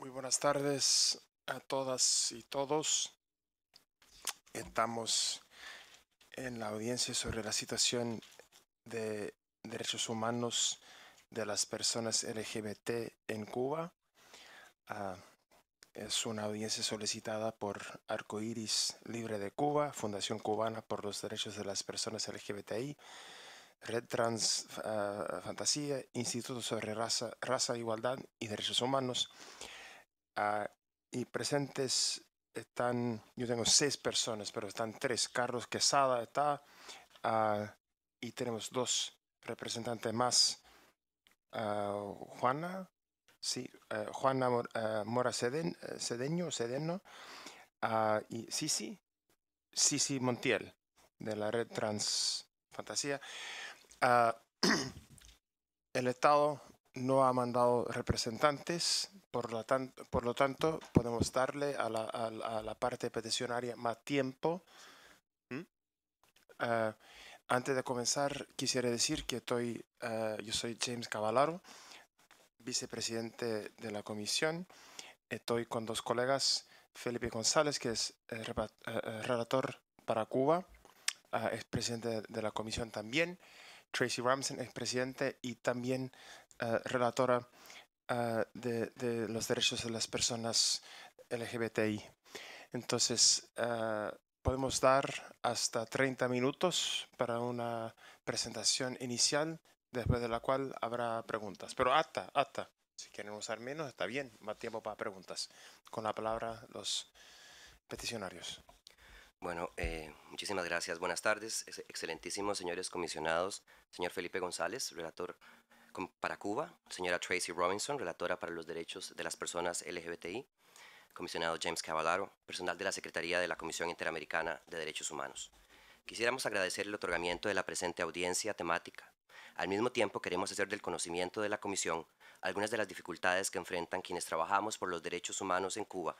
Muy buenas tardes a todas y todos. Estamos en la audiencia sobre la situación de derechos humanos de las personas LGBT en Cuba. Ah, es una audiencia solicitada por Arco Iris Libre de Cuba, Fundación Cubana por los Derechos de las Personas LGBTI, Red Trans ah, Fantasía, Instituto sobre Raza, Igualdad y Derechos Humanos. Ah, y presentes están, yo tengo seis personas, pero están tres. Carlos Quesada está ah, y tenemos dos representantes más. Ah, Juana, sí, Juana Mora Ceden, Cedeño, y Sisi, Sisi Montiel, de la red Trans Fantasía. el Estado no ha mandado representantes, por lo, por lo tanto podemos darle a la, parte peticionaria más tiempo. ¿Mm? Eh, antes de comenzar, quisiera decir que estoy, eh, yo soy James Cavallaro, vicepresidente de la comisión. Estoy con dos colegas, Felipe González, que es eh, relator para Cuba, es presidente de la comisión también. Tracy Ramsen es presidente y también eh, relatora eh, de, los derechos de las personas LGBTI. Entonces, eh, podemos dar hasta 30 minutos para una presentación inicial, después de la cual habrá preguntas. Pero hasta, hasta. Si quieren usar menos, está bien, más tiempo para preguntas. Con la palabra los peticionarios. Bueno, muchísimas gracias. Buenas tardes, excelentísimos señores comisionados. Señor Felipe González, relator para Cuba, señora Tracy Robinson, relatora para los derechos de las personas LGBTI, comisionado James Cavallaro, personal de la Secretaría de la Comisión Interamericana de Derechos Humanos. Quisiéramos agradecer el otorgamiento de la presente audiencia temática. Al mismo tiempo queremos hacer del conocimiento de la Comisión algunas de las dificultades que enfrentan quienes trabajamos por los derechos humanos en Cuba,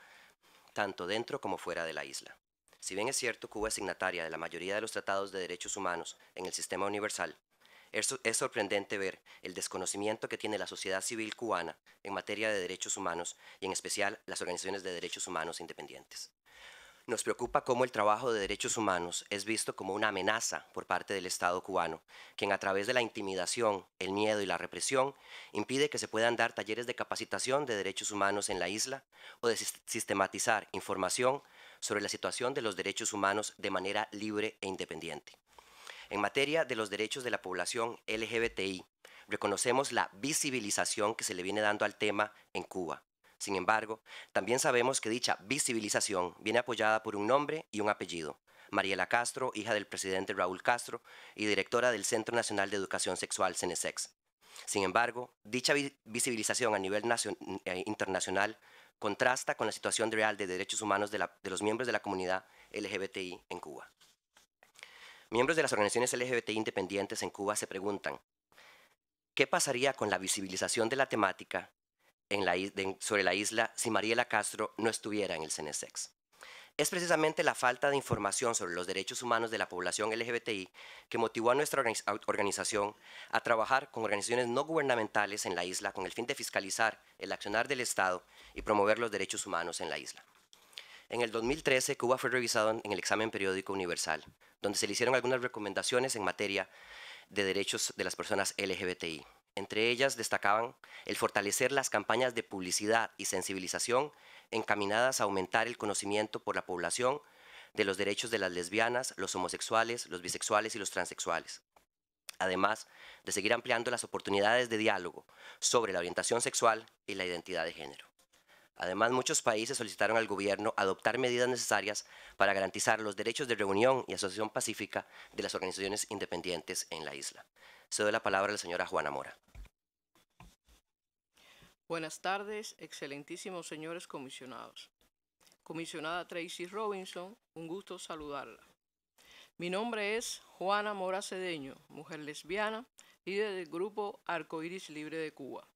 tanto dentro como fuera de la isla. Si bien es cierto, Cuba es signataria de la mayoría de los tratados de derechos humanos en el sistema universal, es sorprendente ver el desconocimiento que tiene la sociedad civil cubana en materia de derechos humanos y en especial las organizaciones de derechos humanos independientes. Nos preocupa cómo el trabajo de derechos humanos es visto como una amenaza por parte del Estado cubano, quien a través de la intimidación, el miedo y la represión impide que se puedan dar talleres de capacitación de derechos humanos en la isla o de sistematizar información sobre la situación de los derechos humanos de manera libre e independiente. En materia de los derechos de la población LGBTI, reconocemos la visibilización que se le viene dando al tema en Cuba. Sin embargo, también sabemos que dicha visibilización viene apoyada por un nombre y un apellido. Mariela Castro, hija del presidente Raúl Castro y directora del Centro Nacional de Educación Sexual, CENESEX. Sin embargo, dicha visibilización a nivel eh, internacional contrasta con la situación real de derechos humanos de, de los miembros de la comunidad LGBTI en Cuba. Miembros de las organizaciones LGBTI independientes en Cuba se preguntan, ¿qué pasaría con la visibilización de la temática sobre la isla si Mariela Castro no estuviera en el CNSEX? Es precisamente la falta de información sobre los derechos humanos de la población LGBTI que motivó a nuestra organización a trabajar con organizaciones no gubernamentales en la isla con el fin de fiscalizar el accionar del Estado y promover los derechos humanos en la isla. En el 2013, Cuba fue revisado en el examen periódico universal donde se le hicieron algunas recomendaciones en materia de derechos de las personas LGBTI. Entre ellas destacaban el fortalecer las campañas de publicidad y sensibilización encaminadas a aumentar el conocimiento por la población de los derechos de las lesbianas, los homosexuales, los bisexuales y los transexuales. Además de seguir ampliando las oportunidades de diálogo sobre la orientación sexual y la identidad de género. Además, muchos países solicitaron al gobierno adoptar medidas necesarias para garantizar los derechos de reunión y asociación pacífica de las organizaciones independientes en la isla. doy la palabra a la señora Juana Mora. Buenas tardes, excelentísimos señores comisionados. Comisionada Tracy Robinson, un gusto saludarla. Mi nombre es Juana Mora Cedeño, mujer lesbiana, líder del grupo Arcoiris Libre de Cuba.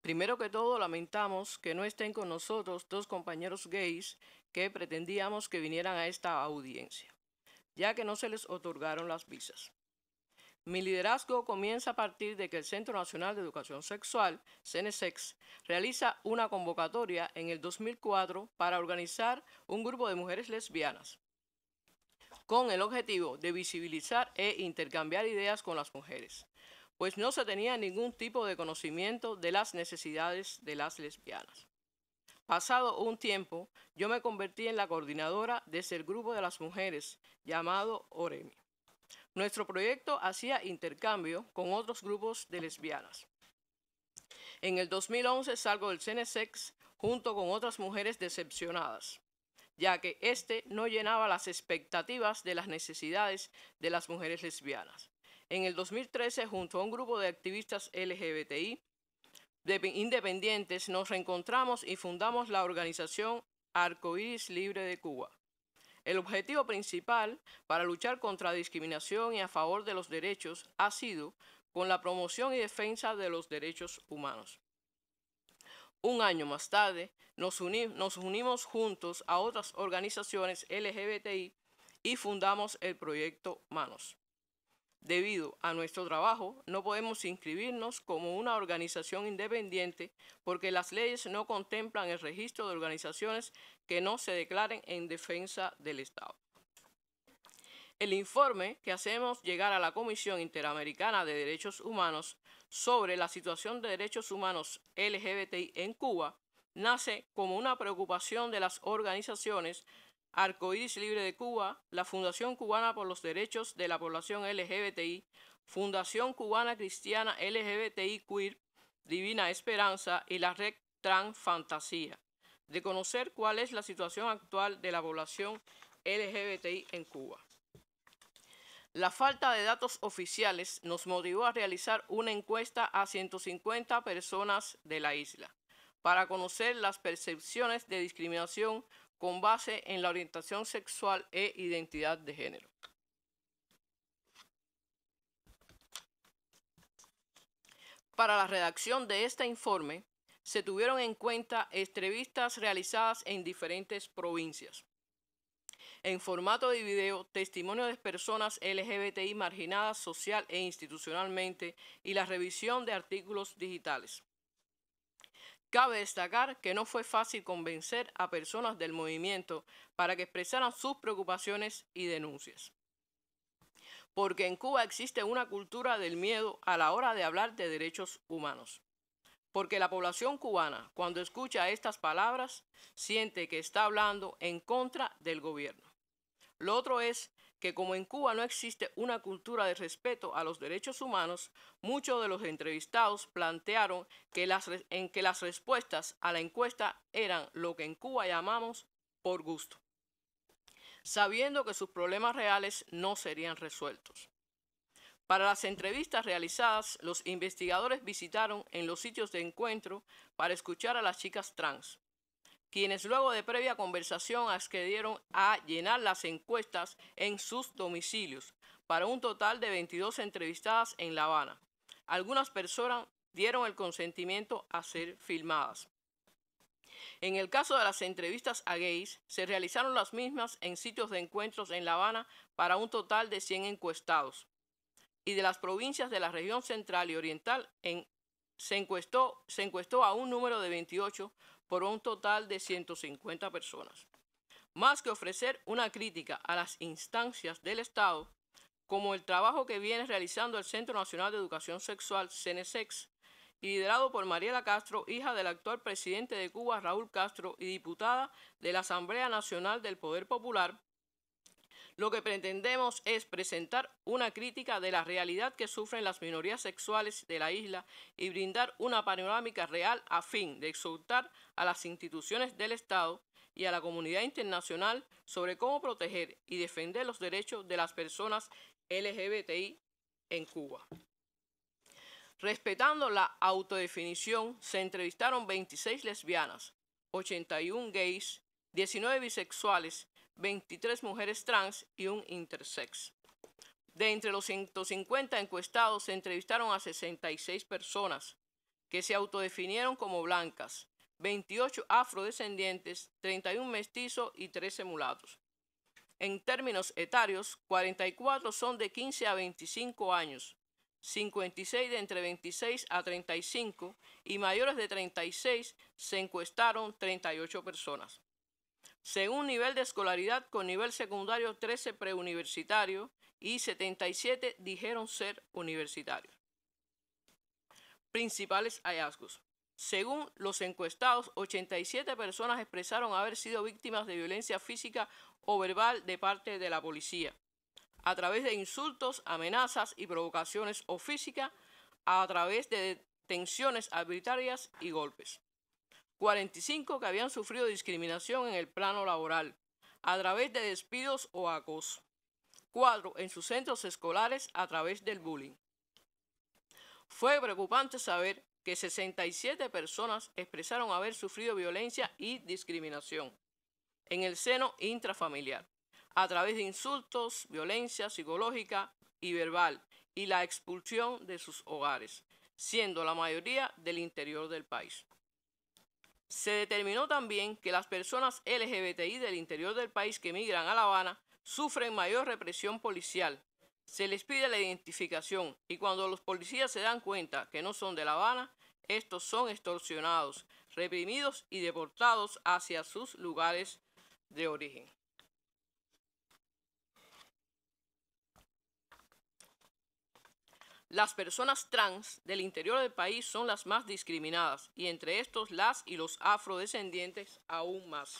Primero que todo, lamentamos que no estén con nosotros dos compañeros gays que pretendíamos que vinieran a esta audiencia, ya que no se les otorgaron las visas. Mi liderazgo comienza a partir de que el Centro Nacional de Educación Sexual, CNSEX, realiza una convocatoria en el 2004 para organizar un grupo de mujeres lesbianas, con el objetivo de visibilizar e intercambiar ideas con las mujeres, pues no se tenía ningún tipo de conocimiento de las necesidades de las lesbianas. Pasado un tiempo, yo me convertí en la coordinadora de ese grupo de las mujeres llamado Oremi. Nuestro proyecto hacía intercambio con otros grupos de lesbianas. En el 2011 salgo del CNSEX junto con otras mujeres decepcionadas, ya que este no llenaba las expectativas de las necesidades de las mujeres lesbianas. En el 2013, junto a un grupo de activistas LGBTI independientes, nos reencontramos y fundamos la organización Arcoiris Libre de Cuba. El objetivo principal para luchar contra la discriminación y a favor de los derechos ha sido con la promoción y defensa de los derechos humanos. Un año más tarde, nos unimos juntos a otras organizaciones LGBTI y fundamos el proyecto Manos. Debido a nuestro trabajo, no podemos inscribirnos como una organización independiente porque las leyes no contemplan el registro de organizaciones que no se declaren en defensa del Estado. El informe que hacemos llegar a la Comisión Interamericana de Derechos Humanos sobre la situación de derechos humanos LGBTI en Cuba nace como una preocupación de las organizaciones Arcoíris Libre de Cuba, la Fundación Cubana por los Derechos de la Población LGBTI, Fundación Cubana Cristiana LGBTI Queer, Divina Esperanza y la Red Trans Fantasía, de conocer cuál es la situación actual de la población LGBTI en Cuba. La falta de datos oficiales nos motivó a realizar una encuesta a 150 personas de la isla para conocer las percepciones de discriminación con base en la orientación sexual e identidad de género. Para la redacción de este informe se tuvieron en cuenta entrevistas realizadas en diferentes provincias. En formato de video, testimonio de personas LGBTI marginadas social e institucionalmente y la revisión de artículos digitales. Cabe destacar que no fue fácil convencer a personas del movimiento para que expresaran sus preocupaciones y denuncias. Porque en Cuba existe una cultura del miedo a la hora de hablar de derechos humanos. Porque la población cubana, cuando escucha estas palabras, siente que está hablando en contra del gobierno. Lo otro es que como en Cuba no existe una cultura de respeto a los derechos humanos, muchos de los entrevistados plantearon que las, en que las respuestas a la encuesta eran lo que en Cuba llamamos por gusto, sabiendo que sus problemas reales no serían resueltos. Para las entrevistas realizadas, los investigadores visitaron en los sitios de encuentro para escuchar a las chicas trans, quienes luego de previa conversación accedieron a llenar las encuestas en sus domicilios, para un total de 22 entrevistadas en La Habana. Algunas personas dieron el consentimiento a ser filmadas. En el caso de las entrevistas a gays, se realizaron las mismas en sitios de encuentros en La Habana para un total de 100 encuestados. Y de las provincias de la región central y oriental se, encuestó, se encuestó a un número de 28 por un total de 150 personas. Más que ofrecer una crítica a las instancias del Estado, como el trabajo que viene realizando el Centro Nacional de Educación Sexual, CENESEX, liderado por Mariela Castro, hija del actual presidente de Cuba, Raúl Castro, y diputada de la Asamblea Nacional del Poder Popular, lo que pretendemos es presentar una crítica de la realidad que sufren las minorías sexuales de la isla y brindar una panorámica real a fin de exhortar a las instituciones del Estado y a la comunidad internacional sobre cómo proteger y defender los derechos de las personas LGBTI en Cuba. Respetando la autodefinición, se entrevistaron 26 lesbianas, 81 gays, 19 bisexuales, 23 mujeres trans y un intersex. De entre los 150 encuestados se entrevistaron a 66 personas que se autodefinieron como blancas, 28 afrodescendientes, 31 mestizos y 13 mulatos. En términos etarios, 44 son de 15 a 25 años, 56 de entre 26 a 35 y mayores de 36 se encuestaron 38 personas según nivel de escolaridad con nivel secundario 13 preuniversitario y 77 dijeron ser universitarios. Principales hallazgos. Según los encuestados, 87 personas expresaron haber sido víctimas de violencia física o verbal de parte de la policía, a través de insultos, amenazas y provocaciones o física, a través de detenciones arbitrarias y golpes. 45 que habían sufrido discriminación en el plano laboral a través de despidos o acoso. 4. En sus centros escolares a través del bullying. Fue preocupante saber que 67 personas expresaron haber sufrido violencia y discriminación en el seno intrafamiliar, a través de insultos, violencia psicológica y verbal y la expulsión de sus hogares, siendo la mayoría del interior del país. Se determinó también que las personas LGBTI del interior del país que emigran a La Habana sufren mayor represión policial. Se les pide la identificación y cuando los policías se dan cuenta que no son de La Habana, estos son extorsionados, reprimidos y deportados hacia sus lugares de origen. Las personas trans del interior del país son las más discriminadas y entre estos las y los afrodescendientes aún más.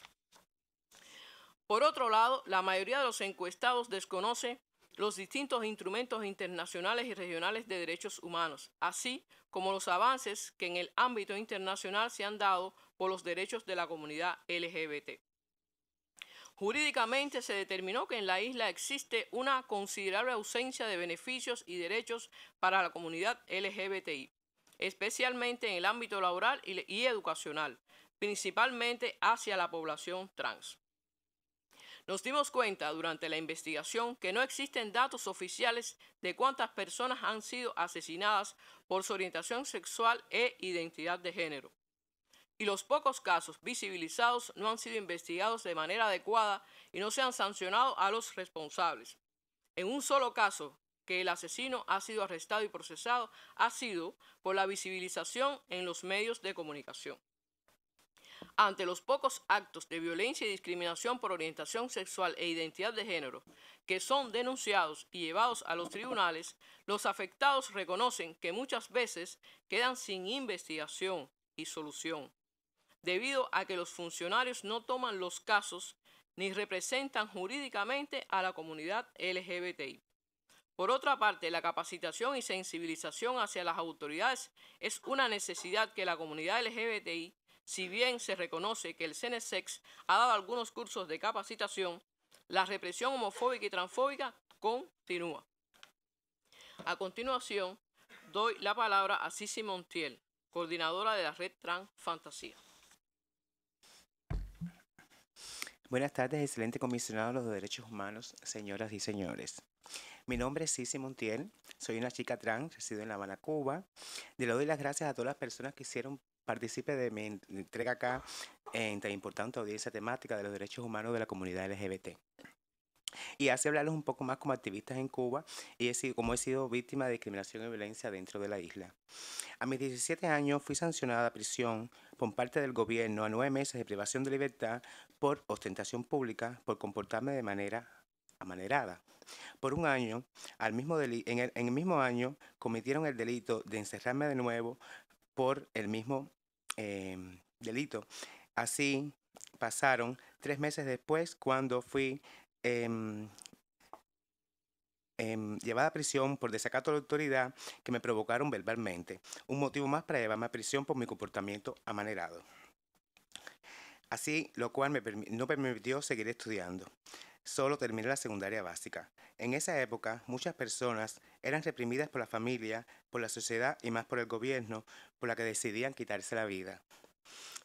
Por otro lado, la mayoría de los encuestados desconoce los distintos instrumentos internacionales y regionales de derechos humanos, así como los avances que en el ámbito internacional se han dado por los derechos de la comunidad LGBT. Jurídicamente se determinó que en la isla existe una considerable ausencia de beneficios y derechos para la comunidad LGBTI, especialmente en el ámbito laboral y, educacional, principalmente hacia la población trans. Nos dimos cuenta durante la investigación que no existen datos oficiales de cuántas personas han sido asesinadas por su orientación sexual e identidad de género y los pocos casos visibilizados no han sido investigados de manera adecuada y no se han sancionado a los responsables. En un solo caso que el asesino ha sido arrestado y procesado ha sido por la visibilización en los medios de comunicación. Ante los pocos actos de violencia y discriminación por orientación sexual e identidad de género que son denunciados y llevados a los tribunales, los afectados reconocen que muchas veces quedan sin investigación y solución debido a que los funcionarios no toman los casos ni representan jurídicamente a la comunidad LGBTI. Por otra parte, la capacitación y sensibilización hacia las autoridades es una necesidad que la comunidad LGBTI, si bien se reconoce que el CNSEX ha dado algunos cursos de capacitación, la represión homofóbica y transfóbica continúa. A continuación, doy la palabra a Sisi Montiel, coordinadora de la red Trans Fantasía. Buenas tardes, excelente comisionado de los derechos humanos, señoras y señores. Mi nombre es Cici Montiel, soy una chica trans, resido en La Habana, Cuba. Le doy las gracias a todas las personas que hicieron partícipe de mi entrega acá en tan importante audiencia temática de los derechos humanos de la comunidad LGBT y hace hablarles un poco más como activistas en Cuba y como he sido víctima de discriminación y violencia dentro de la isla. A mis 17 años fui sancionada a prisión por parte del gobierno a nueve meses de privación de libertad por ostentación pública, por comportarme de manera amanerada. Por un año, al mismo en, el, en el mismo año, cometieron el delito de encerrarme de nuevo por el mismo em, delito. Así pasaron tres meses después cuando fui Em, em, llevada a prisión por desacato a la autoridad que me provocaron verbalmente, un motivo más para llevarme a prisión por mi comportamiento amanerado. Así, lo cual me no permitió seguir estudiando. Solo terminé la secundaria básica. En esa época, muchas personas eran reprimidas por la familia, por la sociedad y más por el gobierno, por la que decidían quitarse la vida.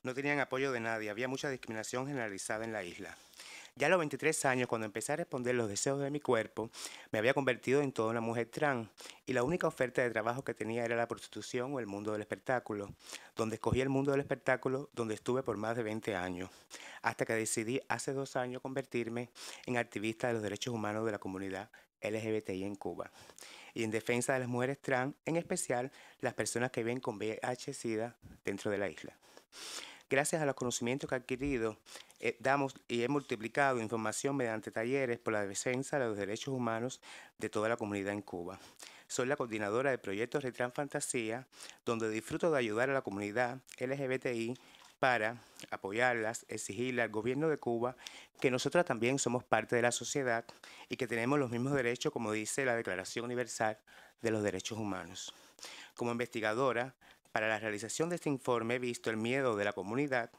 No tenían apoyo de nadie, había mucha discriminación generalizada en la isla. Ya a los 23 años, cuando empecé a responder los deseos de mi cuerpo, me había convertido en toda una mujer trans y la única oferta de trabajo que tenía era la prostitución o el mundo del espectáculo, donde escogí el mundo del espectáculo, donde estuve por más de 20 años, hasta que decidí hace dos años convertirme en activista de los derechos humanos de la comunidad LGBTI en Cuba y en defensa de las mujeres trans, en especial las personas que viven con VIH-Sida dentro de la isla. Gracias a los conocimientos que ha adquirido, eh, damos y he multiplicado información mediante talleres por la defensa de los derechos humanos de toda la comunidad en Cuba. Soy la coordinadora del proyectos Retran Fantasía, donde disfruto de ayudar a la comunidad LGBTI para apoyarlas, exigirle al gobierno de Cuba que nosotras también somos parte de la sociedad y que tenemos los mismos derechos como dice la Declaración Universal de los Derechos Humanos. Como investigadora, para la realización de este informe, he visto el miedo de la comunidad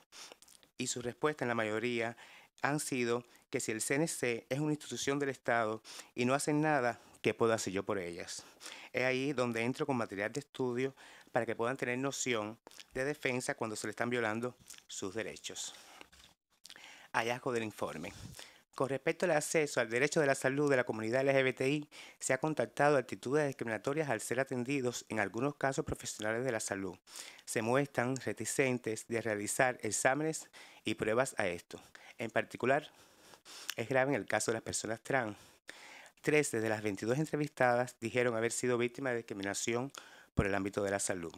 y su respuesta en la mayoría han sido que si el CNC es una institución del Estado y no hacen nada, ¿qué puedo hacer yo por ellas? Es ahí donde entro con material de estudio para que puedan tener noción de defensa cuando se le están violando sus derechos. Hallazgo del informe. Con respecto al acceso al derecho de la salud de la comunidad LGBTI, se ha contactado actitudes discriminatorias al ser atendidos en algunos casos profesionales de la salud. Se muestran reticentes de realizar exámenes y pruebas a esto. En particular, es grave en el caso de las personas trans. 13 de las 22 entrevistadas dijeron haber sido víctimas de discriminación por el ámbito de la salud.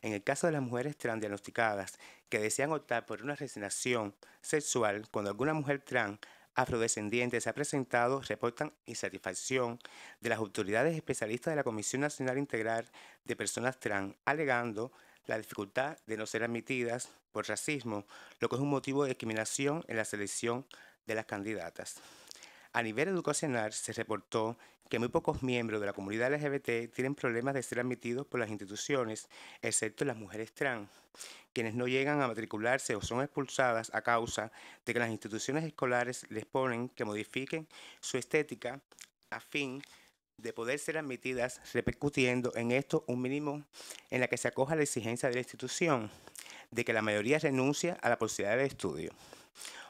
En el caso de las mujeres trans diagnosticadas que desean optar por una resignación sexual, cuando alguna mujer trans afrodescendientes ha presentado reportan insatisfacción de las autoridades especialistas de la Comisión Nacional Integral de Personas Trans, alegando la dificultad de no ser admitidas por racismo, lo que es un motivo de discriminación en la selección de las candidatas. A nivel educacional se reportó que muy pocos miembros de la comunidad LGBT tienen problemas de ser admitidos por las instituciones, excepto las mujeres trans, quienes no llegan a matricularse o son expulsadas a causa de que las instituciones escolares les ponen que modifiquen su estética a fin de poder ser admitidas, repercutiendo en esto un mínimo en la que se acoja la exigencia de la institución, de que la mayoría renuncia a la posibilidad de estudio.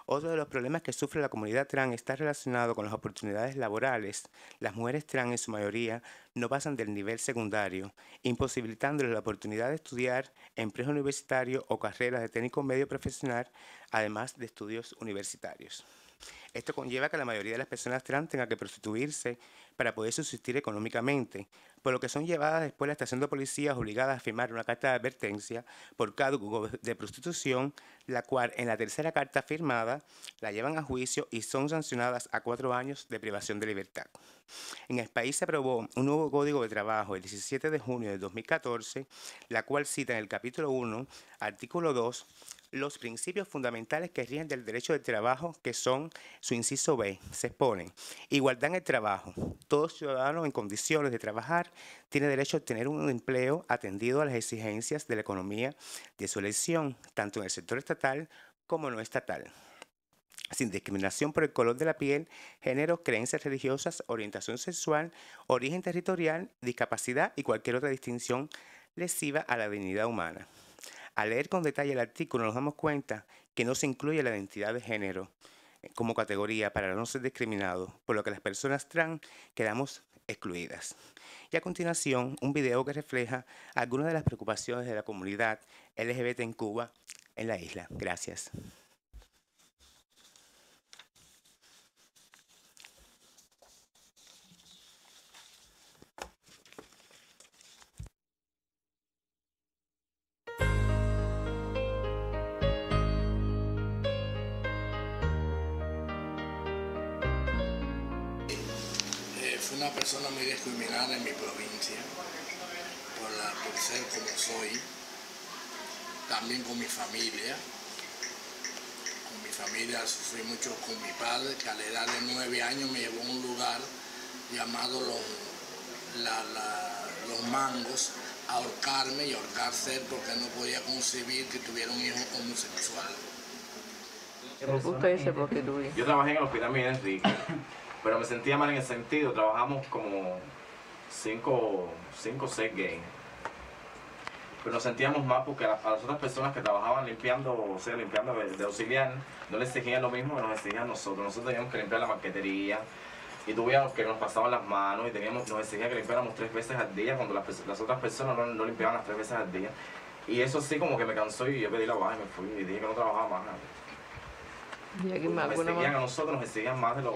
Otro de los problemas que sufre la comunidad trans está relacionado con las oportunidades laborales. Las mujeres trans en su mayoría no pasan del nivel secundario, imposibilitándoles la oportunidad de estudiar empleo universitario o carreras de técnico medio profesional, además de estudios universitarios. Esto conlleva que la mayoría de las personas trans tengan que prostituirse para poder subsistir económicamente, por lo que son llevadas después a la estación de policías obligadas a firmar una carta de advertencia por cargo de prostitución, la cual en la tercera carta firmada la llevan a juicio y son sancionadas a cuatro años de privación de libertad. En el país se aprobó un nuevo código de trabajo el 17 de junio de 2014, la cual cita en el capítulo 1, artículo 2, los principios fundamentales que rigen del derecho de trabajo, que son su inciso B, se exponen. Igualdad en el trabajo. Todo ciudadano en condiciones de trabajar tiene derecho a tener un empleo atendido a las exigencias de la economía de su elección, tanto en el sector estatal como no estatal sin discriminación por el color de la piel, género, creencias religiosas, orientación sexual, origen territorial, discapacidad y cualquier otra distinción lesiva a la dignidad humana. Al leer con detalle el artículo nos damos cuenta que no se incluye la identidad de género eh, como categoría para no ser discriminado, por lo que las personas trans quedamos excluidas. Y a continuación, un video que refleja algunas de las preocupaciones de la comunidad LGBT en Cuba en la isla. Gracias. fui mucho con mi padre, que a la edad de nueve años me llevó a un lugar llamado Los, Mangos a ahorcarme y ahorcarse porque no podía concebir que tuviera un hijo homosexual. Yo trabajé en el hospital Miguel pero me sentía mal en el sentido, trabajamos como cinco o seis gays pero nos sentíamos mal porque a, las otras personas que trabajaban limpiando, o sea, limpiando de, auxiliar, no les exigían lo mismo que nos exigían a nosotros. Nosotros teníamos que limpiar la maquetería y tuvíamos que nos pasaban las manos y teníamos, nos exigían que limpiáramos tres veces al día cuando las, otras personas no, limpiaban las tres veces al día. Y eso sí como que me cansó y yo pedí la baja y me fui y dije que no trabajaba más. Y aquí exigían a nosotros, nos exigían más de lo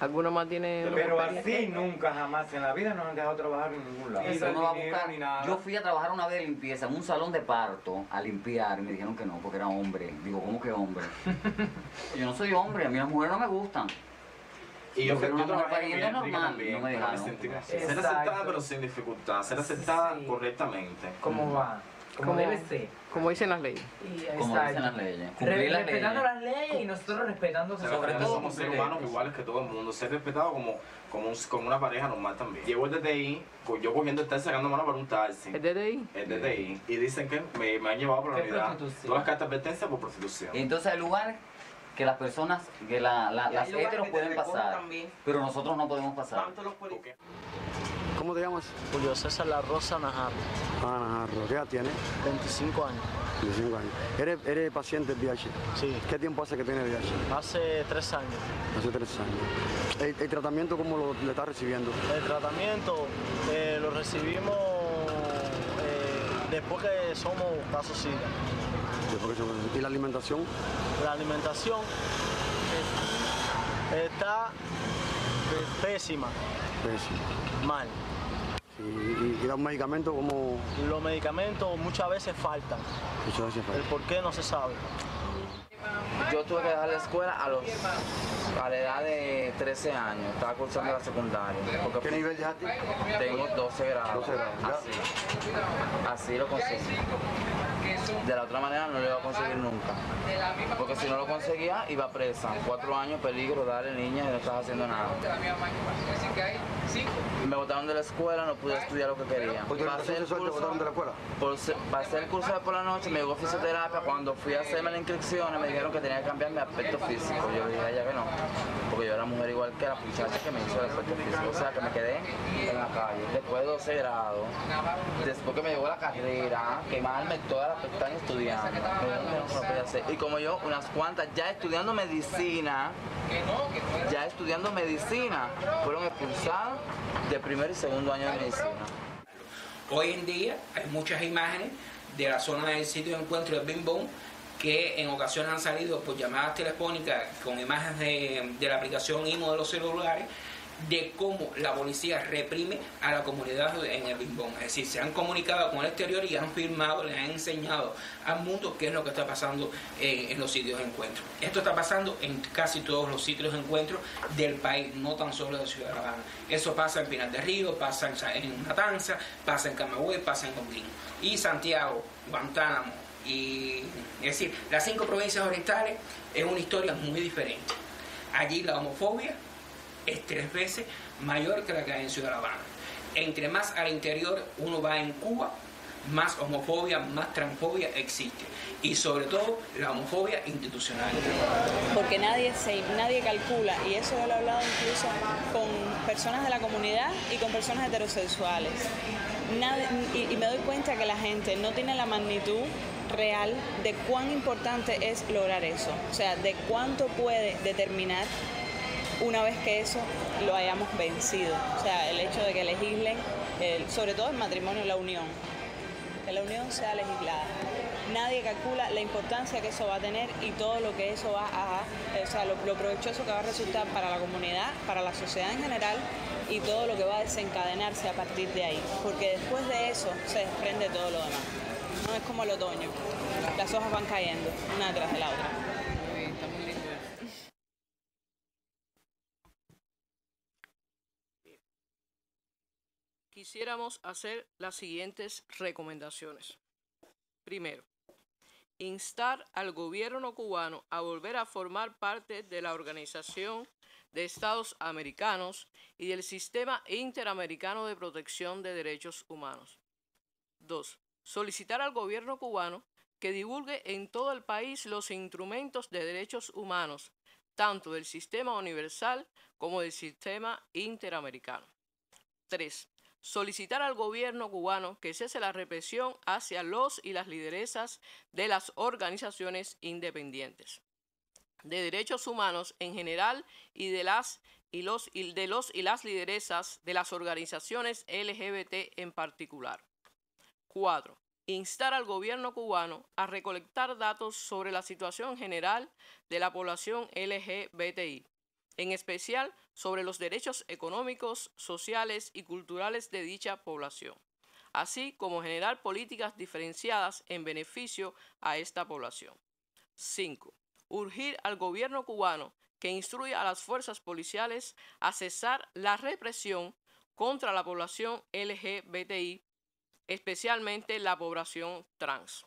algunos más tienen. Pero así nunca jamás en la vida no han dejado trabajar en ningún lado. no va a buscar, Yo fui a trabajar una vez de limpieza en un salón de parto a limpiar y me dijeron que no, porque era hombre. Digo, ¿cómo que hombre? yo no soy hombre, a mí las mujeres no me gustan. Y yo, yo, trabajar trabajé bien, normal, no me dejaron. ser aceptada pero sin dificultad, ser aceptada correctamente. ¿Cómo mm. va? ¿Cómo debe ser? Como dicen las leyes. Y Como dicen las leyes. respetando las leyes y nosotros respetando sobre todo. Somos seres humanos iguales que todo el mundo. Ser respetado como, como, una pareja normal también. Llevo el DTI, yo cogiendo el sacando mano para un taxi. ¿El DTI? El DTI. Y dicen que me, me han llevado por la unidad. Todas las cartas de advertencia por prostitución. Y entonces hay lugar que las personas, que las heteros pueden pasar, pero nosotros no podemos pasar. ¿Cuánto los ¿Cómo te llamas? Julio César La Rosa Najarro. Ah, Najarro. ¿Qué edad tiene? 25 años. 25 años. ¿Eres, paciente de VIH? Sí. ¿Qué tiempo hace que tiene VIH? Hace tres años. Hace tres años. ¿El, tratamiento cómo lo, le estás recibiendo? El tratamiento eh, lo recibimos eh, después que somos casos ¿Y la alimentación? La alimentación eh, está Pésima. Pésima. Mal. ¿Y, y los medicamentos como...? Los medicamentos muchas veces faltan. Muchas veces El por qué no se sabe. Yo tuve que dejar la escuela a los a la edad de 13 años, estaba cursando la secundaria. ¿Qué nivel dejaste? Tengo 12 grados. Así, así lo conseguí. De la otra manera no lo iba a conseguir nunca. Porque si no lo conseguía, iba presa. Cuatro años, peligro, dale niña, y no estás haciendo nada. Me botaron de la escuela, no pude estudiar lo que quería. Pasé te botaron de la escuela? pasé el curso de por la noche, me llegó fisioterapia. Cuando fui a hacerme las inscripciones, me dijeron que tenía que cambiar mi aspecto físico. Yo dije a ella que no, porque yo era mujer igual que la muchacha que me hizo el aspecto físico. O sea, que me quedé en la calle. Después de 12 grados, después que me llegó la carrera, quemarme toda la están estudiando. Y como yo, unas cuantas ya estudiando medicina, ya estudiando medicina, fueron expulsadas de primer y segundo año de medicina. Hoy en día hay muchas imágenes de la zona del sitio de encuentro de Bing Bong, que en ocasiones han salido por llamadas telefónicas con imágenes de, de la aplicación IMO de los celulares de cómo la policía reprime a la comunidad en el Bimbón. Es decir, se han comunicado con el exterior y han firmado, les han enseñado al mundo qué es lo que está pasando en, los sitios de encuentro. Esto está pasando en casi todos los sitios de encuentro del país, no tan solo de Ciudad Eso pasa en Pinal de Río, pasa en, Matanza, pasa en Camagüey, pasa en Coquín. Y Santiago, Guantánamo, y es decir, las cinco provincias orientales es una historia muy diferente. Allí la homofobia es tres veces mayor que la que hay en Ciudad Habana. Entre más al interior uno va en Cuba, más homofobia, más transfobia existe. Y sobre todo la homofobia institucional. Porque nadie, se, nadie calcula, y eso yo lo he hablado incluso con personas de la comunidad y con personas heterosexuales. y, y me doy cuenta que la gente no tiene la magnitud real de cuán importante es lograr eso, o sea, de cuánto puede determinar una vez que eso lo hayamos vencido. O sea, el hecho de que legislen, sobre todo el matrimonio y la unión, que la unión sea legislada. Nadie calcula la importancia que eso va a tener y todo lo que eso va a, eh, o sea, lo, provechoso que va a resultar para la comunidad, para la sociedad en general y todo lo que va a desencadenarse a partir de ahí. Porque después de eso se desprende todo lo demás. No es como el otoño, las hojas van cayendo una tras de la otra. quisiéramos hacer las siguientes recomendaciones. Primero, instar al gobierno cubano a volver a formar parte de la Organización de Estados Americanos y del Sistema Interamericano de Protección de Derechos Humanos. 2. Solicitar al gobierno cubano que divulgue en todo el país los instrumentos de derechos humanos, tanto del sistema universal como del sistema interamericano. 3 solicitar al gobierno cubano que cese la represión hacia los y las lideresas de las organizaciones independientes de derechos humanos en general y de las y los y de los y las lideresas de las organizaciones LGBT en particular. 4. Instar al gobierno cubano a recolectar datos sobre la situación general de la población LGBTI, en especial sobre los derechos económicos, sociales y culturales de dicha población, así como generar políticas diferenciadas en beneficio a esta población. 5. Urgir al gobierno cubano que instruya a las fuerzas policiales a cesar la represión contra la población LGBTI, especialmente la población trans.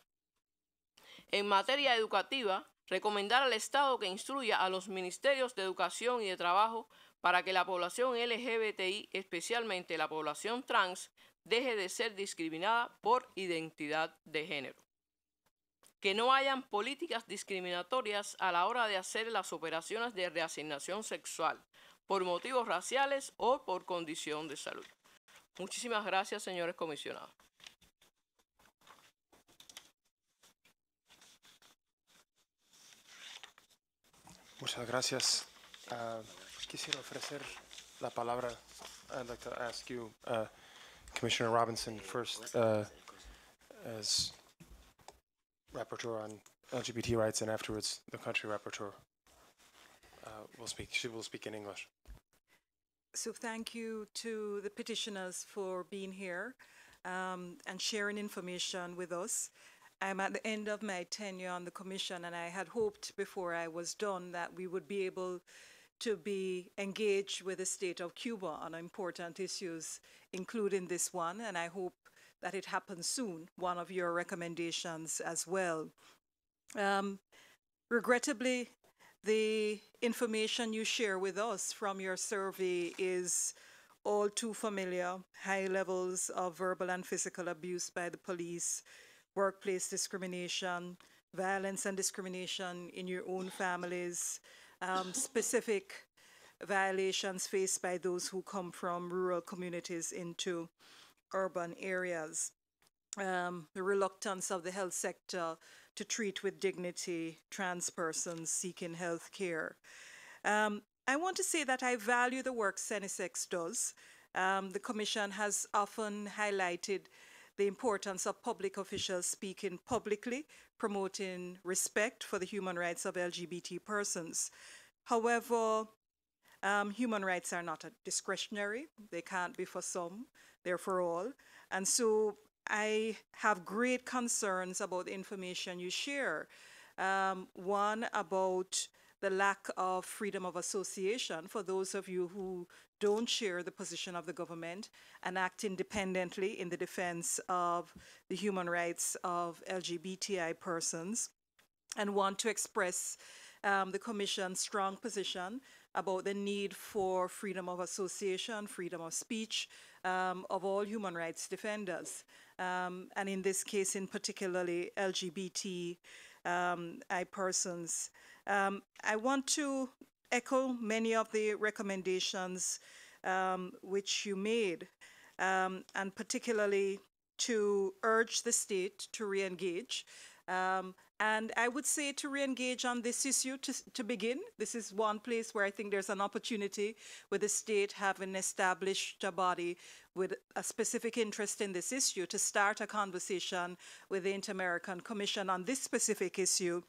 En materia educativa, recomendar al Estado que instruya a los ministerios de Educación y de Trabajo para que la población LGBTI, especialmente la población trans, deje de ser discriminada por identidad de género. Que no hayan políticas discriminatorias a la hora de hacer las operaciones de reasignación sexual por motivos raciales o por condición de salud. Muchísimas gracias, señores comisionados. Muchas gracias. quisiera ofrecer la palabra. I'd like to ask you, uh, Commissioner Robinson, first, uh, as rapporteur on LGBT rights, and afterwards the country rapporteur uh, will speak. She will speak in English. So thank you to the petitioners for being here um, and sharing information with us. I'm at the end of my tenure on the commission, and I had hoped before I was done that we would be able to be engaged with the state of Cuba on important issues, including this one, and I hope that it happens soon, one of your recommendations as well. Um, regrettably, the information you share with us from your survey is all too familiar high levels of verbal and physical abuse by the police, workplace discrimination, violence and discrimination in your own families um, specific violations faced by those who come from rural communities into urban areas. Um, the reluctance of the health sector to treat with dignity trans persons seeking health care. Um, I want to say that I value the work Senesex does. Um, the Commission has often highlighted the importance of public officials speaking publicly promoting respect for the human rights of LGBT persons. However, um, human rights are not discretionary. They can't be for some, they're for all. And so I have great concerns about the information you share. Um, one about the lack of freedom of association for those of you who don't share the position of the government and act independently in the defense of the human rights of LGBTI persons and want to express um, the Commission's strong position about the need for freedom of association, freedom of speech um, of all human rights defenders, um, and in this case, in particularly LGBTI persons. Um, I want to echo many of the recommendations um, which you made, um, and particularly to urge the state to re-engage. Um, and I would say to re-engage on this issue to, to begin. This is one place where I think there's an opportunity with the state having established a body with a specific interest in this issue to start a conversation with the Inter-American Commission on this specific issue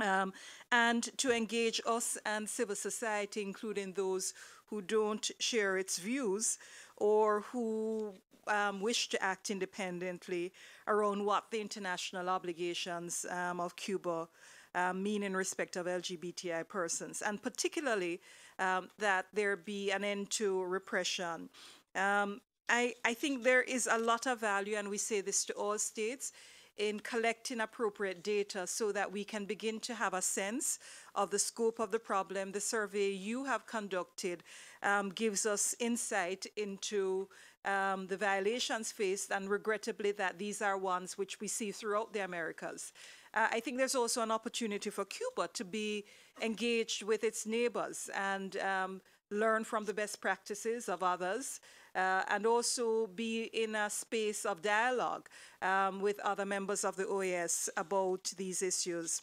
um, and to engage us and civil society, including those who don't share its views or who um, wish to act independently around what the international obligations um, of Cuba um, mean in respect of LGBTI persons, and particularly um, that there be an end to repression. Um, I, I think there is a lot of value, and we say this to all states, in collecting appropriate data so that we can begin to have a sense of the scope of the problem. The survey you have conducted um, gives us insight into um, the violations faced, and regrettably, that these are ones which we see throughout the Americas. Uh, I think there's also an opportunity for Cuba to be engaged with its neighbors and um, learn from the best practices of others uh, and also be in a space of dialogue um, with other members of the OAS about these issues.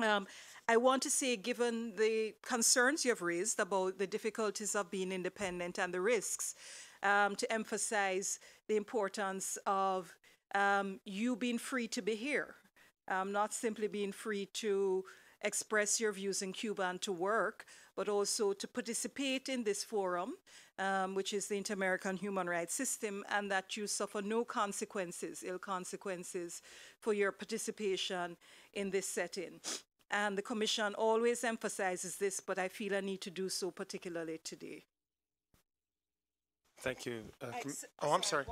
Um, I want to say, given the concerns you have raised about the difficulties of being independent and the risks, um, to emphasize the importance of um, you being free to be here, um, not simply being free to express your views in Cuba and to work, but also to participate in this forum, um, which is the Inter American Human Rights System, and that you suffer no consequences, ill consequences, for your participation in this setting. And the Commission always emphasizes this, but I feel I need to do so particularly today. Thank you. Uh, oh, I'm sorry.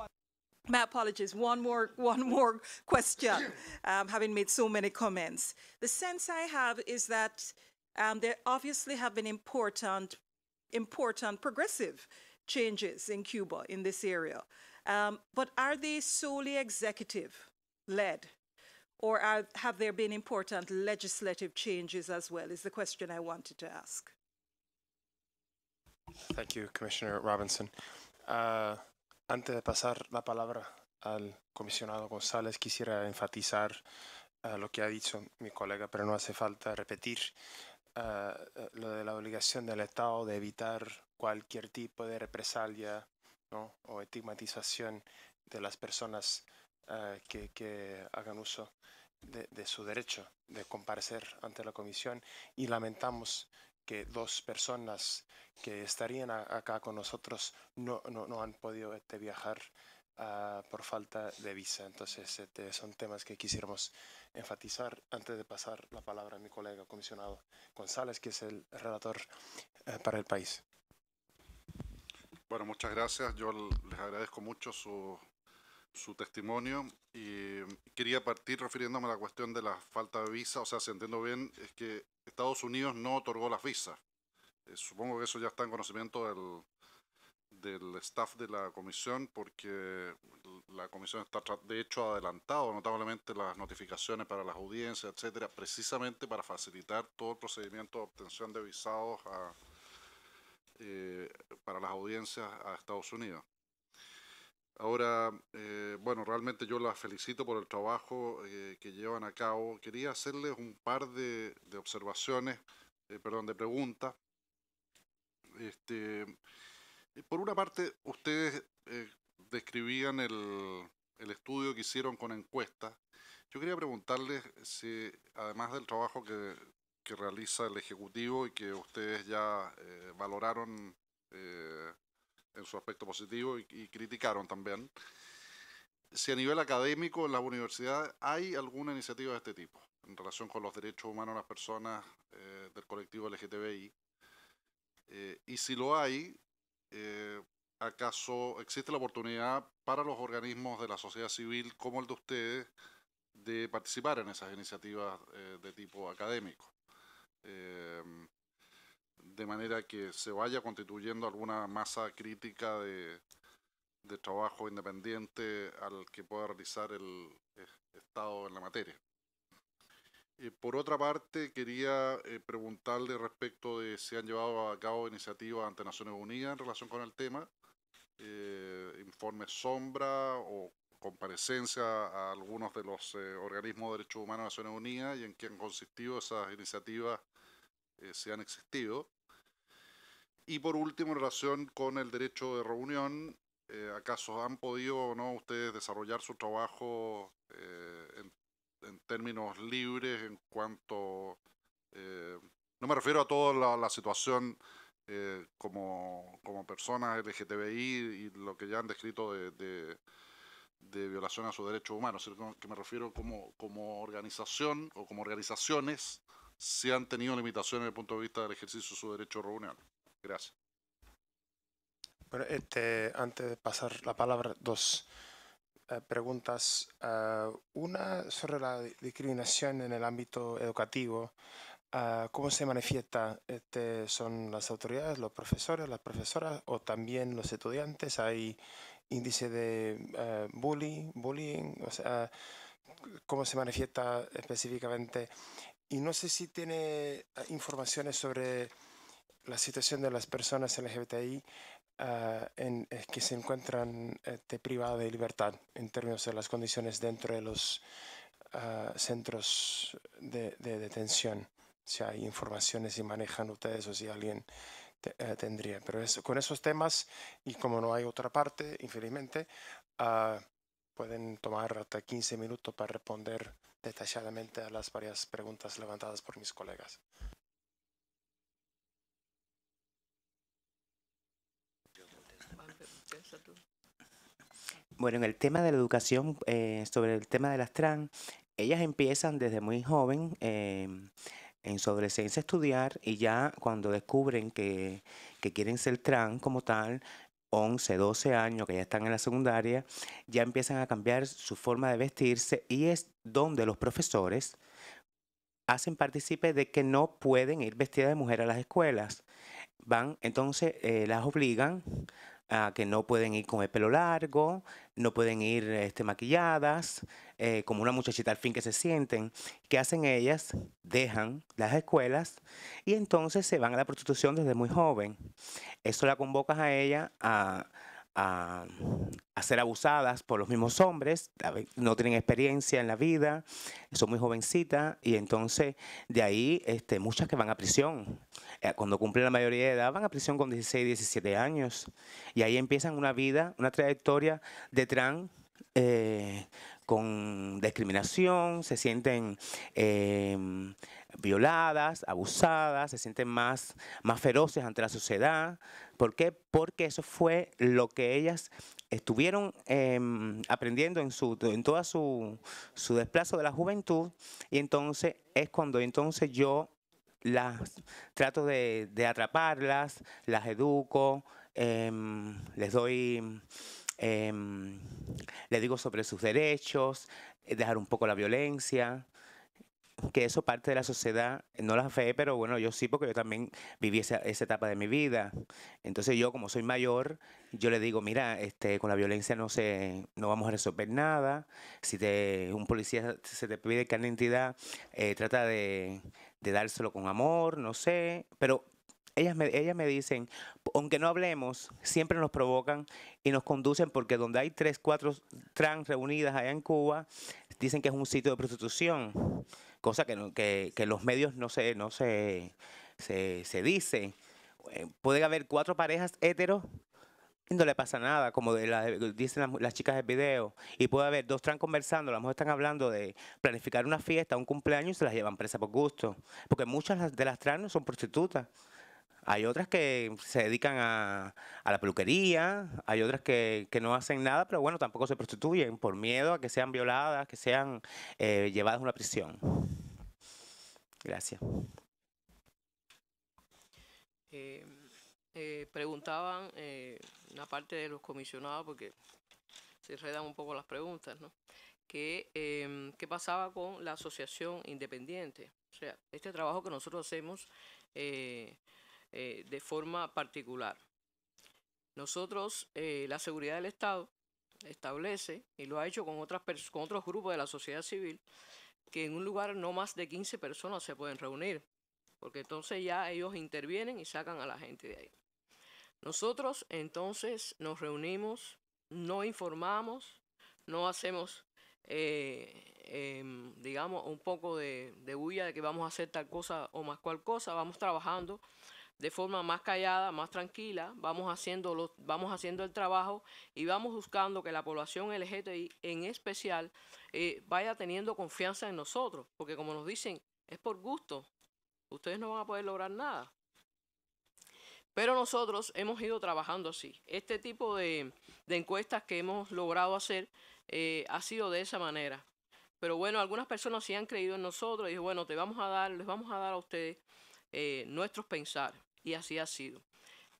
My apologies. One more, one more question, um, having made so many comments. The sense I have is that um, there obviously have been important, important progressive changes in Cuba in this area. Um, but are they solely executive led? Or are, have there been important legislative changes as well? Is the question I wanted to ask. Thank you, Commissioner Robinson. Uh, Antes de pasar la palabra al comisionado González, quisiera enfatizar eh, lo que ha dicho mi colega, pero no hace falta repetir eh, eh, lo de la obligación del Estado de evitar cualquier tipo de represalia o estigmatización de las personas que, hagan uso de, su derecho de comparecer ante la comisión y lamentamos que dos personas que estarían acá con nosotros no, no, han podido este, viajar ah, por falta de visa. Entonces, este, son temas que quisiéramos enfatizar antes de pasar la palabra a mi colega comisionado González, que es el relator eh, para el país. Bueno, muchas gracias. Yo les agradezco mucho su su testimonio y quería partir refiriéndome a la cuestión de la falta de visa. O sea, si entiendo bien, es que Estados Unidos no otorgó las visas. Eh, supongo que eso ya está en conocimiento del, del staff de la comisión porque la comisión está de hecho adelantado notablemente las notificaciones para las audiencias, etcétera, precisamente para facilitar todo el procedimiento de obtención de visados a, eh, para las audiencias a Estados Unidos. Ahora, eh, bueno, realmente yo las felicito por el trabajo eh, que llevan a cabo. Quería hacerles un par de, observaciones, eh, perdón, de preguntas. Este, eh, por una parte, ustedes describían el, estudio que hicieron con encuestas. Yo quería preguntarles si, además del trabajo que, realiza el Ejecutivo y que ustedes ya valoraron en su aspecto positivo y criticaron también, si a nivel académico en la universidad hay alguna iniciativa de este tipo en relación con los derechos humanos de las personas eh, del colectivo LGTBI. Eh, y si lo hay, eh, ¿acaso existe la oportunidad para los organismos de la sociedad civil como el de ustedes de participar en esas iniciativas de tipo académico? de manera que se vaya constituyendo alguna masa crítica de, de trabajo independiente al que pueda realizar el eh, Estado en la materia. Y por otra parte, quería eh, preguntarle respecto de si han llevado a cabo iniciativas ante Naciones Unidas en relación con el tema, eh, informes sombra o comparecencia a algunos de los organismos de derechos humanos de Naciones Unidas y en qué han consistido esas iniciativas, si han existido. Y por último, en relación con el derecho de reunión, eh, ¿acaso han podido no ustedes desarrollar su trabajo eh, en, términos libres en cuanto, eh, no me refiero a toda la, situación como, como personas LGTBI y lo que ya han descrito de, de, violación a sus derechos humanos, sino que me refiero como, como organización o como organizaciones si han tenido limitaciones desde el punto de vista del ejercicio de su derecho reunión. Gracias. Bueno, este, antes de pasar la palabra, dos eh, preguntas. Eh, una sobre la discriminación en el ámbito educativo. Eh, ¿Cómo se manifiesta? Este, ¿Son las autoridades, los profesores, las profesoras o también los estudiantes? ¿Hay índice de bullying, bullying? O sea, ¿Cómo se manifiesta específicamente? Y no sé si tiene informaciones sobre la situación de las personas LGBTI Ah, en, eh, que se encuentran este, de libertad en términos de las condiciones dentro de los ah, centros de, detención. Si hay informaciones y manejan ustedes o si alguien eh, tendría. Pero con esos temas, y como no hay otra parte, infelizmente, ah, pueden tomar hasta 15 minutos para responder detalladamente a las varias preguntas levantadas por mis colegas. Bueno, en el tema de la educación, eh, sobre el tema de las trans, ellas empiezan desde muy joven em, en su adolescencia a estudiar y ya cuando descubren que, quieren ser trans como tal, 11, 12 años, que ya están en la secundaria, ya empiezan a cambiar su forma de vestirse y es donde los profesores hacen partícipe de que no pueden ir vestidas de mujer a las escuelas. Van, entonces eh, las obligan Ah, que no pueden ir con el pelo largo, no pueden ir este, maquilladas, eh, como una muchachita al fin que se sienten. ¿Qué hacen ellas? Dejan las escuelas y entonces se van a la prostitución desde muy joven. Eso la convocas a ella a a, ser abusadas por los mismos hombres, no tienen experiencia en la vida, son muy jovencitas y entonces de ahí este, muchas que van a prisión. Eh, cuando cumplen la mayoría de edad van a prisión con 16, 17 años y ahí empiezan una vida, una trayectoria de trans. Eh, con discriminación, se sienten eh, violadas, abusadas, se sienten más, más feroces ante la sociedad. ¿Por qué? Porque eso fue lo que ellas estuvieron em, aprendiendo en, su, en toda su, su desplazo de la juventud y entonces es cuando entonces yo las trato de, atraparlas, las educo, em, les doy... Em, les digo sobre sus derechos, eh, dejar un poco la violencia, que eso parte de la sociedad, no la fe, pero bueno, yo sí, porque yo también viví esa, etapa de mi vida. Entonces yo, como soy mayor, yo le digo, mira, este, con la violencia no se, no vamos a resolver nada. Si te, un policía se te pide que una entidad eh, trata de, de dárselo con amor, no sé. Pero ellas me, ellas me dicen, aunque no hablemos, siempre nos provocan y nos conducen porque donde hay tres, cuatro trans reunidas allá en Cuba, dicen que es un sitio de prostitución cosa que, que, que los medios no se, no se, se, dice. Eh, puede haber cuatro parejas heteros y no le pasa nada, como dicen las, chicas del video. Y puede haber dos trans conversando, las mujeres están hablando de planificar una fiesta, un cumpleaños y se las llevan presa por gusto. Porque muchas de las trans no son prostitutas. Hay otras que se dedican a, la peluquería, hay otras que, no hacen nada, pero bueno, tampoco se prostituyen por miedo a que sean violadas, que sean eh, llevadas a una prisión. Gracias. Em, preguntaban eh, una parte de los comisionados, porque se redan un poco las preguntas, ¿no? Em, qué pasaba con la asociación independiente. O sea, este trabajo que nosotros hacemos eh, eh, de forma particular. Nosotros, eh, la seguridad del Estado establece, y lo ha hecho con, otras con otros grupos de la sociedad civil, que en un lugar no más de 15 personas se pueden reunir, porque entonces ya ellos intervienen y sacan a la gente de ahí. Nosotros entonces nos reunimos, no informamos, no hacemos, eh, em, digamos, un poco de, de bulla de que vamos a hacer tal cosa o más cual cosa, vamos trabajando de forma más callada, más tranquila, vamos haciendo, vamos haciendo el trabajo y vamos buscando que la población LGTBI en especial eh, vaya teniendo confianza en nosotros, porque como nos dicen, es por gusto, ustedes no van a poder lograr nada. Pero nosotros hemos ido trabajando así. Este tipo de, encuestas que hemos logrado hacer eh, ha sido de esa manera. Pero bueno, algunas personas sí han creído en nosotros y bueno, te vamos a dar, les vamos a dar a ustedes eh, nuestros pensares y así ha sido.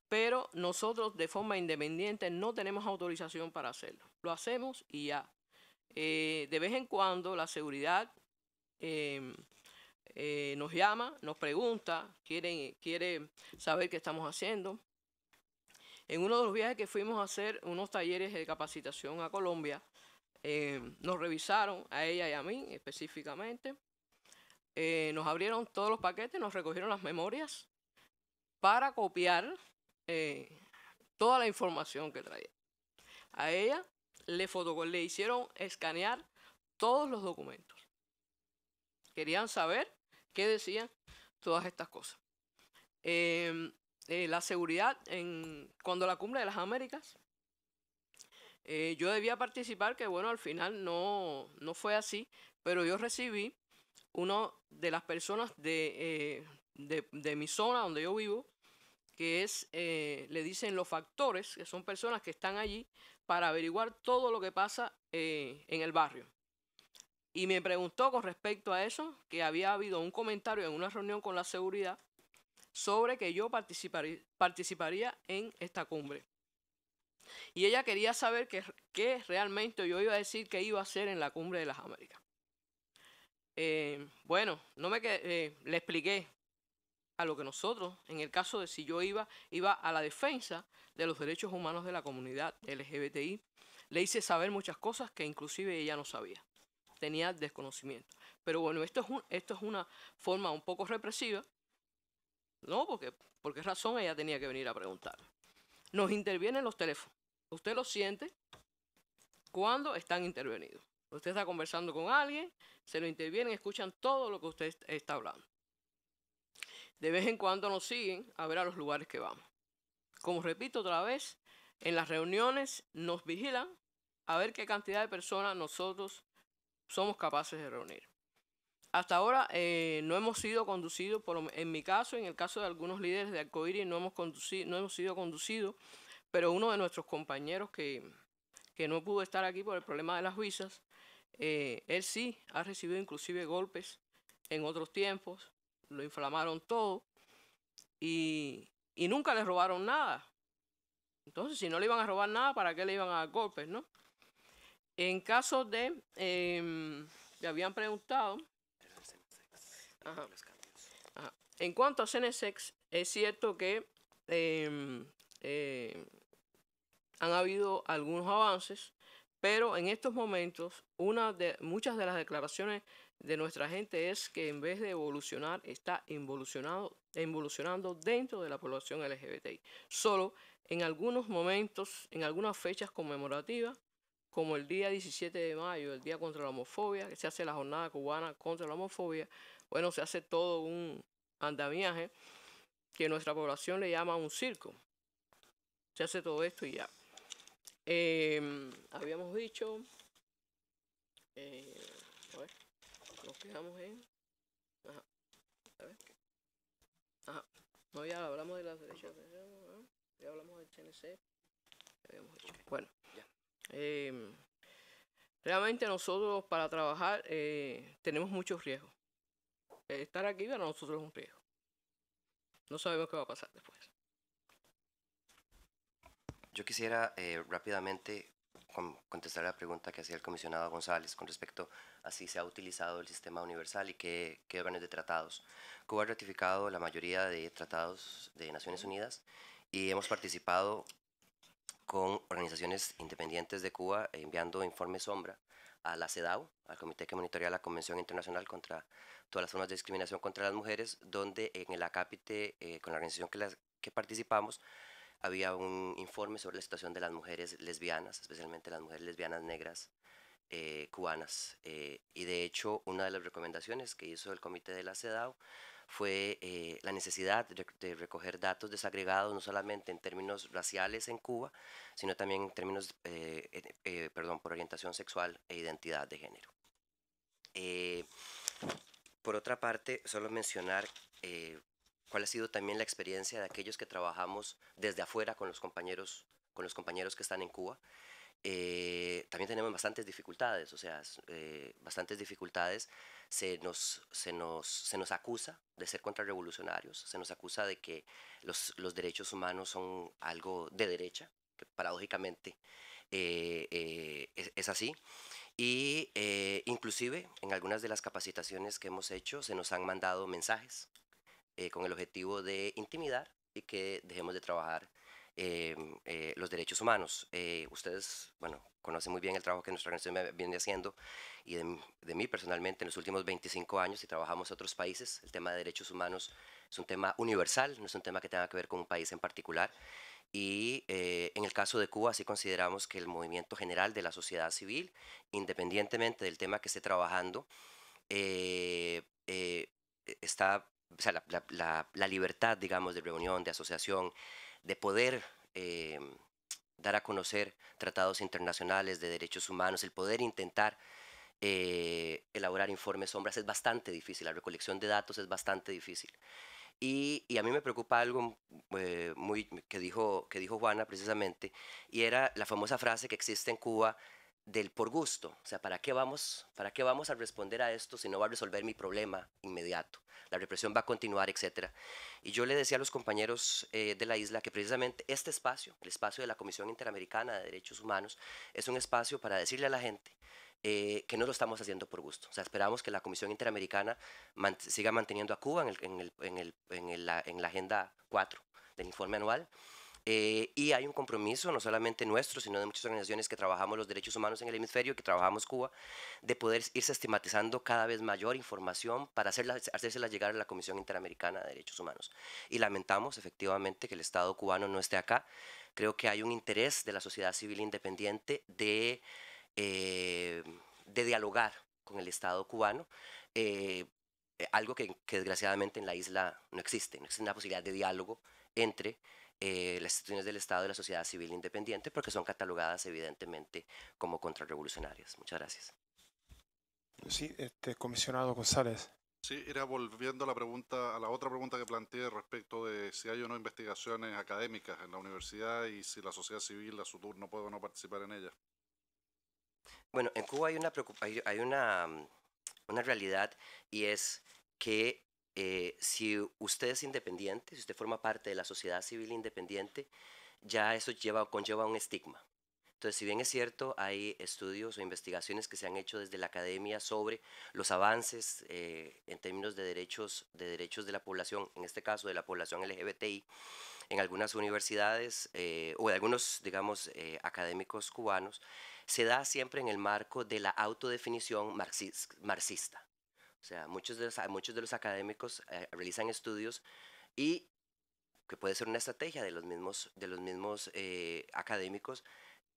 Pero nosotros de forma independiente no tenemos autorización para hacerlo. Lo hacemos y ya. Eh, de vez en cuando la seguridad em, eh, nos llama, nos pregunta, quiere, quiere saber qué estamos haciendo. En uno de los viajes que fuimos a hacer unos talleres de capacitación a Colombia, em, nos revisaron a ella y a mí específicamente. Eh, nos abrieron todos los paquetes, nos recogieron las memorias para copiar eh, toda la información que traía. A ella le, le hicieron escanear todos los documentos. Querían saber qué decían todas estas cosas. Em, eh, la seguridad, en, cuando la cumbre de las Américas, eh, yo debía participar, que bueno, al final no, no fue así, pero yo recibí una de las personas de, de, mi zona donde yo vivo, que es, eh, le dicen los factores, que son personas que están allí para averiguar todo lo que pasa eh, en el barrio. Y me preguntó con respecto a eso, que había habido un comentario en una reunión con la seguridad sobre que yo participaría, participaría en esta cumbre. Y ella quería saber qué realmente yo iba a decir que iba a hacer en la cumbre de las Américas. Eh, bueno, no me le expliqué a lo que nosotros, en el caso de si yo iba, iba a la defensa de los derechos humanos de la comunidad LGBTI, le hice saber muchas cosas que inclusive ella no sabía, tenía desconocimiento. Pero bueno, esto es, esto es una forma un poco represiva, ¿no? Porque por qué razón ella tenía que venir a preguntar. Nos intervienen los teléfonos. Usted lo siente cuando están intervenidos. Usted está conversando con alguien, se lo intervienen, escuchan todo lo que usted está hablando. De vez en cuando nos siguen a ver a los lugares que vamos. Como repito otra vez, en las reuniones nos vigilan a ver qué cantidad de personas nosotros somos capaces de reunir. Hasta ahora eh, no hemos sido conducidos, en mi caso, en el caso de algunos líderes de Alcoíris, no hemos, conducido, no hemos sido conducidos, pero uno de nuestros compañeros que, que no pudo estar aquí por el problema de las visas, eh, él sí ha recibido inclusive golpes en otros tiempos, lo inflamaron todo y, nunca le robaron nada. Entonces, si no le iban a robar nada, ¿para qué le iban a dar golpes, no? En caso de, le em, habían preguntado... En cuanto a Cenesex, es cierto que em, eh, han habido algunos avances, pero en estos momentos una de, muchas de las declaraciones de nuestra gente es que en vez de evolucionar, está involucionado, involucionando dentro de la población LGBTI. Solo en algunos momentos, en algunas fechas conmemorativas, como el día 17 de mayo, el Día contra la Homofobia, que se hace la jornada cubana contra la homofobia, bueno, se hace todo un andamiaje que nuestra población le llama un circo. Se hace todo esto y ya. Em, habíamos dicho... Eh, nos fijamos en... Ajá. Ajá. No, ya hablamos de las derechas Ya hablamos del CNC. Bueno, ya. Em, realmente nosotros para trabajar eh, tenemos muchos riesgos. Estar aquí para nosotros es un riesgo. No sabemos qué va a pasar después. Yo quisiera eh, rápidamente contestar la pregunta que hacía el comisionado González con respecto a si se ha utilizado el sistema universal y qué, órganos de tratados. Cuba ha ratificado la mayoría de tratados de Naciones Unidas y hemos participado con organizaciones independientes de Cuba enviando informes sombra a la CEDAW, al Comité que monitorea la Convención Internacional contra todas las formas de discriminación contra las mujeres, donde en el acápite eh, con la organización que, las, que participamos había un informe sobre la situación de las mujeres lesbianas, especialmente las mujeres lesbianas negras eh, cubanas. Eh, y de hecho, una de las recomendaciones que hizo el comité de la CEDAW fue eh, la necesidad de, recoger datos desagregados, no solamente en términos raciales en Cuba, sino también en términos, perdón, por orientación sexual e identidad de género. por otra parte, solo mencionar cuál ha sido también la experiencia de aquellos que trabajamos desde afuera con los compañeros, con los compañeros que están en Cuba. Eh, también tenemos bastantes dificultades, o sea, eh, bastantes dificultades. Se nos, se, nos, se nos acusa de ser contrarrevolucionarios, se nos acusa de que los, los derechos humanos son algo de derecha, que paradójicamente eh, es, es, así. Y inclusive en algunas de las capacitaciones que hemos hecho se nos han mandado mensajes eh, con el objetivo de intimidar y que dejemos de trabajar eh, eh, los derechos humanos. ustedes, bueno, conocen muy bien el trabajo que nuestra organización viene haciendo y de, mí personalmente en los últimos 25 años y trabajamos en otros países, el tema de derechos humanos es un tema universal, no es un tema que tenga que ver con un país en particular. Y en el caso de Cuba sí consideramos que el movimiento general de la sociedad civil, independientemente del tema que esté trabajando, está o sea, la, libertad, digamos, de reunión, de asociación, de poder eh, dar a conocer tratados internacionales de derechos humanos, el poder intentar eh, elaborar informes sombras es bastante difícil, la recolección de datos es bastante difícil. Y, a mí me preocupa algo eh, muy, que, dijo, que dijo Juana precisamente, y era la famosa frase que existe en Cuba del por gusto. O sea, ¿para qué vamos? ¿Para qué vamos a responder a esto si no va a resolver mi problema inmediato? La represión va a continuar, etc. Y yo le decía a los compañeros eh, de la isla que precisamente este espacio, el espacio de la Comisión Interamericana de Derechos Humanos, es un espacio para decirle a la gente eh, que no lo estamos haciendo por gusto. O sea, esperamos que la Comisión Interamericana siga manteniendo a Cuba en, la, en la Agenda 4 del informe anual eh, y hay un compromiso, no solamente nuestro, sino de muchas organizaciones que trabajamos los derechos humanos en el hemisferio, que trabajamos Cuba, de poder ir sistematizando cada vez mayor información para hacerla, hacérsela llegar a la Comisión Interamericana de Derechos Humanos. Y lamentamos efectivamente que el Estado cubano no esté acá. Creo que hay un interés de la sociedad civil independiente de, eh, de dialogar con el Estado cubano. Eh, algo que, que desgraciadamente en la isla no existe, no existe una posibilidad de diálogo entre eh, las instituciones del Estado y la sociedad civil independiente, porque son catalogadas evidentemente como contrarrevolucionarias. Muchas gracias. Sí, este, comisionado González. Sí, era volviendo a la pregunta, a la otra pregunta que planteé respecto de si hay o no investigaciones académicas en la universidad y si la sociedad civil a su turno puede o no participar en ellas. Bueno, en Cuba hay una hay una, mm, una realidad y es que eh, si usted es independiente, si usted forma parte de la sociedad civil independiente, ya eso lleva, conlleva un estigma. Entonces, si bien es cierto, hay estudios o investigaciones que se han hecho desde la academia sobre los avances eh, en términos de derechos, de derechos de la población, en este caso de la población LGBTI, en algunas universidades eh, o de algunos, digamos, académicos cubanos, se da siempre en el marco de la autodefinición marxista. O sea, muchos de los, muchos de los académicos eh, realizan estudios y que puede ser una estrategia de los mismos, de los mismos eh, académicos,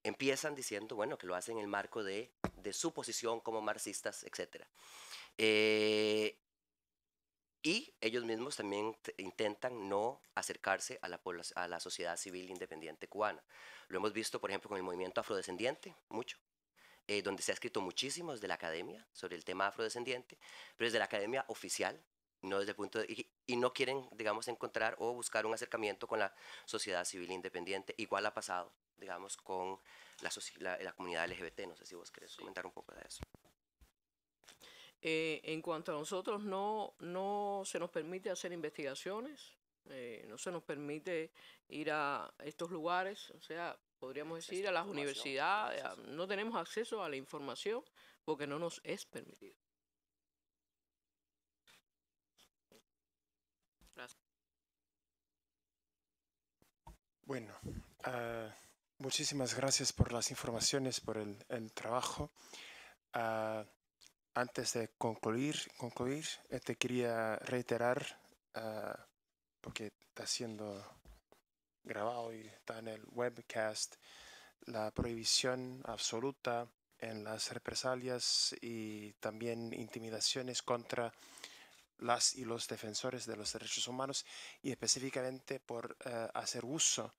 empiezan diciendo, bueno, que lo hacen en el marco de, de su posición como marxistas, etc. Eh, y ellos mismos también intentan no acercarse a a la sociedad civil independiente cubana. Lo hemos visto, por ejemplo, con el movimiento afrodescendiente, mucho, eh, donde se ha escrito muchísimo desde la academia sobre el tema afrodescendiente, pero desde la academia oficial, no desde el punto y, no quieren, digamos, encontrar o buscar un acercamiento con la sociedad civil independiente. Igual ha pasado, digamos, con la, la, comunidad LGBT. No sé si vos querés comentar un poco de eso. Eh, en cuanto a nosotros, no, no se nos permite hacer investigaciones, eh, no se nos permite ir a estos lugares, o sea, podríamos decir, a las universidades. no tenemos acceso a la información porque no nos es permitido. Bueno, ah, muchísimas gracias por las informaciones, por el, el trabajo. Ah, antes de concluir, concluir eh, te quería reiterar, ah, porque está siendo grabado y está en el webcast, la prohibición absoluta en las represalias y también intimidaciones contra las y los defensores de los derechos humanos y específicamente por eh, hacer uso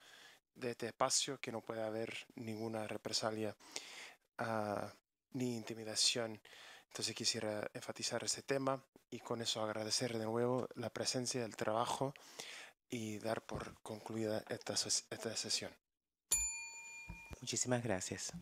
de este espacio que no puede haber ninguna represalia ah, ni intimidación. Entonces quisiera enfatizar ese tema y con eso agradecer de nuevo la presencia, el trabajo y dar por concluida esta, esta sesión. Muchísimas gracias.